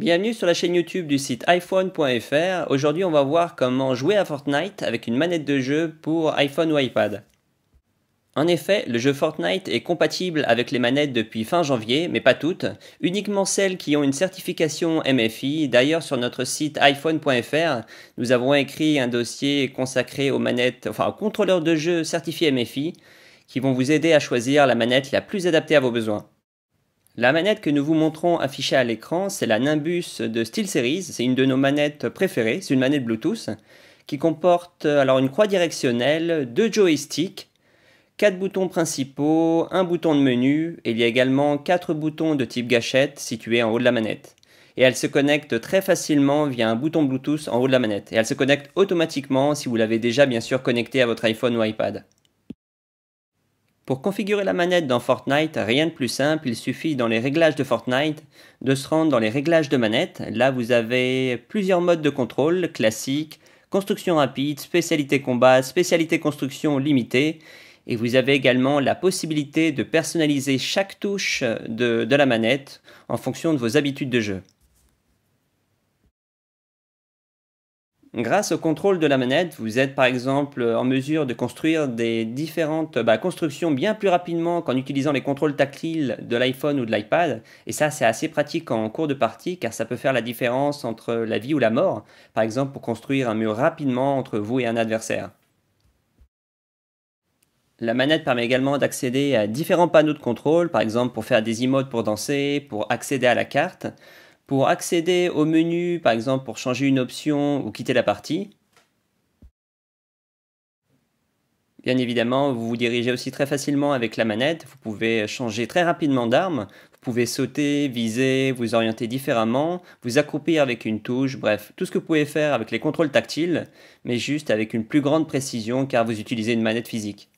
Bienvenue sur la chaîne YouTube du site iPhone.fr. Aujourd'hui, on va voir comment jouer à Fortnite avec une manette de jeu pour iPhone ou iPad. En effet, le jeu Fortnite est compatible avec les manettes depuis fin janvier, mais pas toutes, uniquement celles qui ont une certification MFI. D'ailleurs, sur notre site iPhone.fr, nous avons écrit un dossier consacré aux manettes, enfin aux contrôleurs de jeu certifiés MFI, qui vont vous aider à choisir la manette la plus adaptée à vos besoins. La manette que nous vous montrons affichée à l'écran, c'est la Nimbus de SteelSeries. C'est une de nos manettes préférées. C'est une manette Bluetooth qui comporte alors une croix directionnelle, deux joysticks, quatre boutons principaux, un bouton de menu. Et il y a également quatre boutons de type gâchette situés en haut de la manette. Et elle se connecte très facilement via un bouton Bluetooth en haut de la manette. Et elle se connecte automatiquement si vous l'avez déjà bien sûr connecté à votre iPhone ou iPad. Pour configurer la manette dans Fortnite, rien de plus simple, il suffit dans les réglages de Fortnite de se rendre dans les réglages de manette. Là, vous avez plusieurs modes de contrôle, classique, construction rapide, spécialité combat, spécialité construction limitée. Et vous avez également la possibilité de personnaliser chaque touche de, de la manette en fonction de vos habitudes de jeu. Grâce au contrôle de la manette, vous êtes par exemple en mesure de construire des différentes bah, constructions bien plus rapidement qu'en utilisant les contrôles tactiles de l'iPhone ou de l'iPad. Et ça, c'est assez pratique en cours de partie car ça peut faire la différence entre la vie ou la mort, par exemple pour construire un mur rapidement entre vous et un adversaire. La manette permet également d'accéder à différents panneaux de contrôle, par exemple pour faire des emotes pour danser, pour accéder à la carte. Pour accéder au menu, par exemple pour changer une option ou quitter la partie, Bien évidemment, vous vous dirigez aussi très facilement avec la manette, vous pouvez changer très rapidement d'arme, vous pouvez sauter, viser, vous orienter différemment, vous accroupir avec une touche, bref, tout ce que vous pouvez faire avec les contrôles tactiles, mais juste avec une plus grande précision car vous utilisez une manette physique.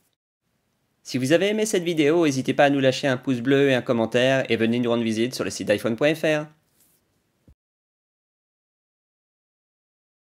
Si vous avez aimé cette vidéo, n'hésitez pas à nous lâcher un pouce bleu et un commentaire et venez nous rendre visite sur le site d'iPhone.fr.